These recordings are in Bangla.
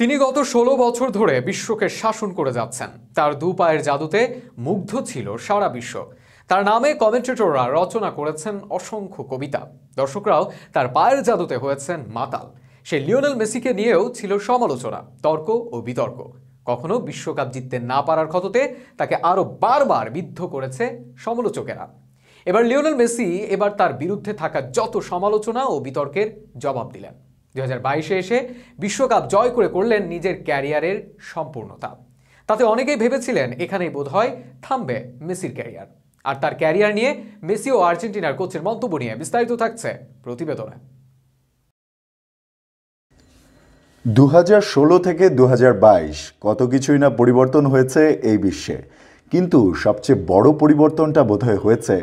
তিনি গত ১৬ বছর ধরে বিশ্বকে শাসন করে যাচ্ছেন তার দু পায়ের জাদুতে মুগ্ধ ছিল সারা বিশ্ব তার নামে কমেন্টেটররা রচনা করেছেন অসংখ্য কবিতা দর্শকরাও তার পায়ের জাদুতে হয়েছেন মাতাল সে লিওনেল মেসিকে নিয়েও ছিল সমালোচনা তর্ক ও বিতর্ক কখনো বিশ্বকাপ জিততে না পারার ক্ষততে তাকে আরও বারবার বিদ্ধ করেছে সমালোচকেরা এবার লিওনেল মেসি এবার তার বিরুদ্ধে থাকা যত সমালোচনা ও বিতর্কের জবাব দিলেন দু বাইশে এসে বিশ্বকাপ জয় করে করলেন নিজের ক্যারিয়ারের সম্পূর্ণতা তাতে অনেকেই ভেবেছিলেন এখানেই বোধহয় থামবে মেসির ক্যারিয়ার আর তার ক্যারিয়ার নিয়ে মেসি ও আর্জেন্টিনার কোচের মন্তব্য নিয়ে বিস্তারিত থাকছে প্রতিবেদনে দু থেকে দু কত কিছুই না পরিবর্তন হয়েছে এই বিশ্বে কিন্তু সবচেয়ে বড় পরিবর্তনটা বোধহয় হয়েছে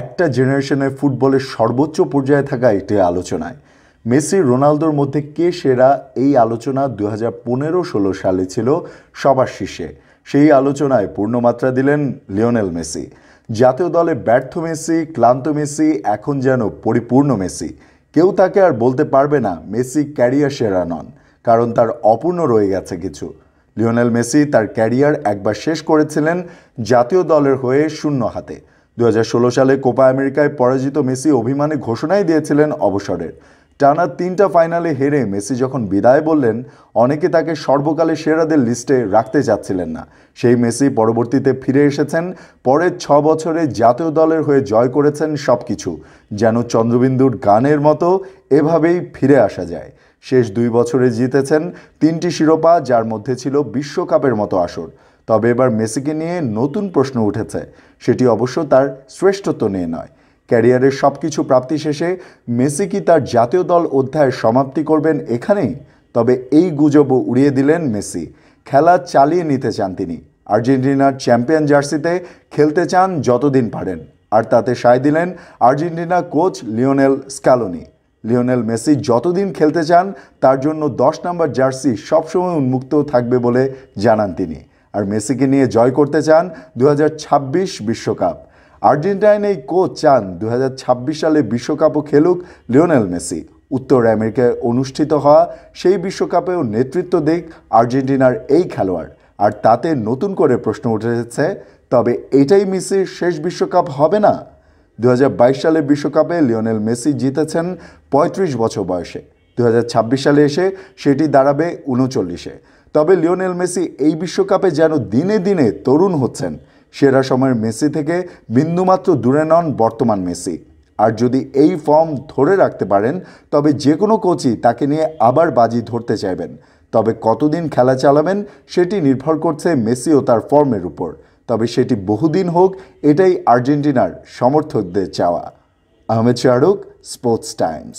একটা জেনারেশনের ফুটবলের সর্বোচ্চ পর্যায়ে থাকা একটি আলোচনায় মেসি রোনালদোর মধ্যে কে সেরা এই আলোচনা দু হাজার পনেরো ষোলো সালে ছিল সবার শীর্ষে সেই আলোচনায় পূর্ণমাত্রা দিলেন লিওনেল মেসি জাতীয় দলে ব্যর্থ মেসি ক্লান্ত মেসি এখন যেন পরিপূর্ণ মেসি কেউ তাকে আর বলতে পারবে না মেসি ক্যারিয়ার সেরা নন কারণ তার অপূর্ণ রয়ে গেছে কিছু লিওনেল মেসি তার ক্যারিয়ার একবার শেষ করেছিলেন জাতীয় দলের হয়ে শূন্য হাতে দু সালে কোপা আমেরিকায় পরাজিত মেসি অভিমানে ঘোষণাই দিয়েছিলেন অবসরের টানা তিনটা ফাইনালে হেরে মেসি যখন বিদায় বললেন অনেকে তাকে সর্বকালে সেরাদের লিস্টে রাখতে চাচ্ছিলেন না সেই মেসি পরবর্তীতে ফিরে এসেছেন পরের ছ বছরে জাতীয় দলের হয়ে জয় করেছেন সব কিছু যেন চন্দ্রবিন্দুর গানের মতো এভাবেই ফিরে আসা যায় শেষ দুই বছরে জিতেছেন তিনটি শিরোপা যার মধ্যে ছিল বিশ্বকাপের মতো আসর তবে এবার মেসিকে নিয়ে নতুন প্রশ্ন উঠেছে সেটি অবশ্য তার শ্রেষ্ঠত্ব নিয়ে নয় ক্যারিয়ারের সব কিছু প্রাপ্তি শেষে মেসি কি তার জাতীয় দল অধ্যায় সমাপ্তি করবেন এখানেই তবে এই গুজবও উড়িয়ে দিলেন মেসি খেলা চালিয়ে নিতে চান তিনি আর্জেন্টিনার চ্যাম্পিয়ন জার্সিতে খেলতে চান যতদিন পারেন আর তাতে সায় দিলেন Argentina coach Lionel Scaloni Lionel Messi যতদিন খেলতে চান তার জন্য দশ নম্বর জার্সি সবসময় উন্মুক্ত থাকবে বলে জানান তিনি আর মেসিকে নিয়ে জয় করতে চান দু বিশ্বকাপ আর্জেন্টাইন এই কোচ চান দু সালে বিশ্বকাপও খেলুক লিওনেল মেসি উত্তর আমেরিকায় অনুষ্ঠিত হওয়া সেই বিশ্বকাপেও নেতৃত্ব দিক আর্জেন্টিনার এই খেলোয়াড় আর তাতে নতুন করে প্রশ্ন উঠেছে তবে এটাই মেসির শেষ বিশ্বকাপ হবে না দু সালে বিশ্বকাপে লিওনেল মেসি জিতেছেন ৩৫ বছর বয়সে দু সালে এসে সেটি দাঁড়াবে উনচল্লিশে তবে লিওনেল মেসি এই বিশ্বকাপে যেন দিনে দিনে তরুণ হচ্ছেন সেরা সময়ের মেসি থেকে বিন্দুমাত্র দূরে নন বর্তমান মেসি আর যদি এই ফর্ম ধরে রাখতে পারেন তবে যে কোনো কোচই তাকে নিয়ে আবার বাজি ধরতে চাইবেন তবে কতদিন খেলা চালাবেন সেটি নির্ভর করছে মেসি ও তার ফর্মের উপর তবে সেটি বহুদিন হোক এটাই আর্জেন্টিনার সমর্থকদের চাওয়া আহমেদ শাহরুখ স্পোর্টস টাইমস